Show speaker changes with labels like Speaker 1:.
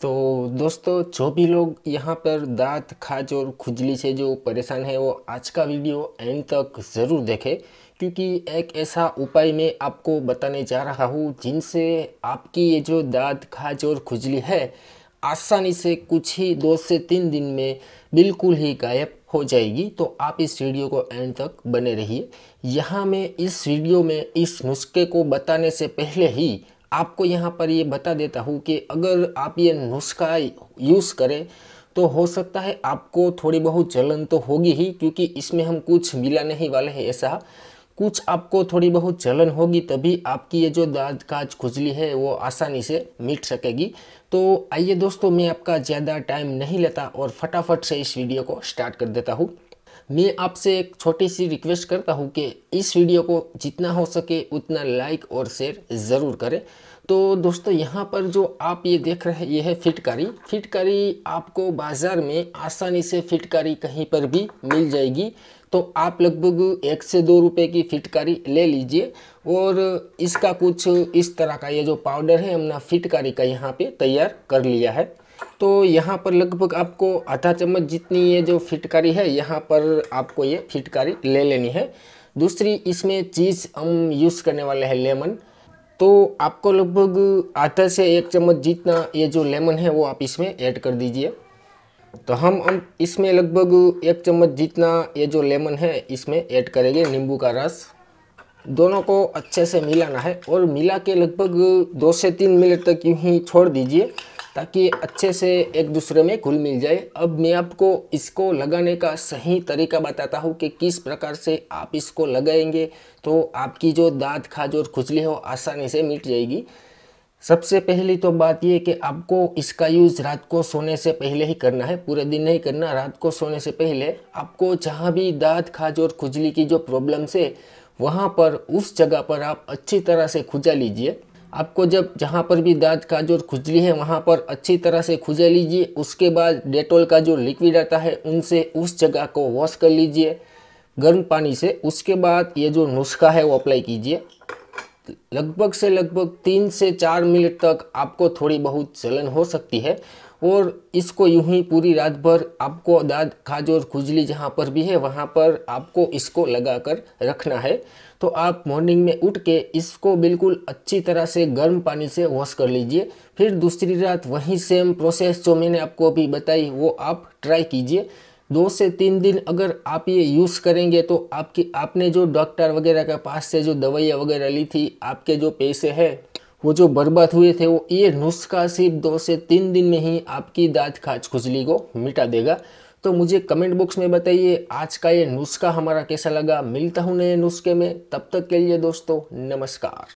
Speaker 1: तो दोस्तों जो भी लोग यहाँ पर दांत खाज और खुजली से जो परेशान है वो आज का वीडियो एंड तक ज़रूर देखें क्योंकि एक ऐसा उपाय मैं आपको बताने जा रहा हूँ जिनसे आपकी ये जो दांत खाज और खुजली है आसानी से कुछ ही दो से तीन दिन में बिल्कुल ही गायब हो जाएगी तो आप इस वीडियो को एंड तक बने रहिए यहाँ मैं इस वीडियो में इस नुस्खे को बताने से पहले ही आपको यहाँ पर ये बता देता हूँ कि अगर आप ये नुस्खा यूज़ करें तो हो सकता है आपको थोड़ी बहुत जलन तो होगी ही क्योंकि इसमें हम कुछ मिला नहीं वाले हैं ऐसा कुछ आपको थोड़ी बहुत जलन होगी तभी आपकी ये जो दाद काज खुजली है वो आसानी से मिट सकेगी तो आइए दोस्तों मैं आपका ज़्यादा टाइम नहीं लेता और फटाफट से इस वीडियो को स्टार्ट कर देता हूँ मैं आपसे एक छोटी सी रिक्वेस्ट करता हूँ कि इस वीडियो को जितना हो सके उतना लाइक और शेयर ज़रूर करें तो दोस्तों यहाँ पर जो आप ये देख रहे हैं ये है फिटकारी फिटकारी आपको बाज़ार में आसानी से फिटकारी कहीं पर भी मिल जाएगी तो आप लगभग एक से दो रुपए की फिटकारी ले लीजिए और इसका कुछ इस तरह का ये जो पाउडर है हमने फिटकारी का यहाँ पे तैयार कर लिया है तो यहाँ पर लगभग आपको आधा चम्मच जितनी ये जो फिटकारी है यहाँ पर आपको ये फिटकारी ले लेनी है दूसरी इसमें चीज़ हम यूज़ करने वाले हैं लेमन तो आपको लगभग आधा से एक चम्मच जितना ये जो लेमन है वो आप इसमें ऐड कर दीजिए तो हम हम इसमें लगभग एक चम्मच जितना ये जो लेमन है इसमें ऐड करेंगे नींबू का रस दोनों को अच्छे से मिलाना है और मिला के लगभग दो से तीन मिनट तक यूँ ही छोड़ दीजिए ताकि अच्छे से एक दूसरे में घुल मिल जाए अब मैं आपको इसको लगाने का सही तरीका बताता हूँ कि किस प्रकार से आप इसको लगाएंगे तो आपकी जो दाँत खाज और खुजली हो आसानी से मिट जाएगी सबसे पहली तो बात यह कि आपको इसका यूज़ रात को सोने से पहले ही करना है पूरे दिन नहीं करना रात को सोने से पहले आपको जहाँ भी दाँत खाज और खुजली की जो प्रॉब्लम्स है वहाँ पर उस जगह पर आप अच्छी तरह से खुजा लीजिए आपको जब जहाँ पर भी दांत का जो खुजली है वहाँ पर अच्छी तरह से खुजे लीजिए उसके बाद डेटोल का जो लिक्विड आता है उनसे उस जगह को वॉश कर लीजिए गर्म पानी से उसके बाद ये जो नुस्खा है वो अप्लाई कीजिए लगभग से लगभग तीन से चार मिनट तक आपको थोड़ी बहुत जलन हो सकती है और इसको यूं ही पूरी रात भर आपको दाद खाजोर खुजली जहां पर भी है वहां पर आपको इसको लगा कर रखना है तो आप मॉर्निंग में उठ के इसको बिल्कुल अच्छी तरह से गर्म पानी से वॉश कर लीजिए फिर दूसरी रात वही सेम प्रोसेस जो मैंने आपको अभी बताई वो आप ट्राई कीजिए दो से तीन दिन अगर आप ये यूज़ करेंगे तो आपकी आपने जो डॉक्टर वगैरह के पास से जो दवाइयाँ वगैरह ली थी आपके जो पैसे है वो जो बर्बाद हुए थे वो ये नुस्खा सिर्फ दो से तीन दिन में ही आपकी दाँत खाज खुजली को मिटा देगा तो मुझे कमेंट बॉक्स में बताइए आज का ये नुस्खा हमारा कैसा लगा मिलता हूँ नए नुस्खे में तब तक के लिए दोस्तों नमस्कार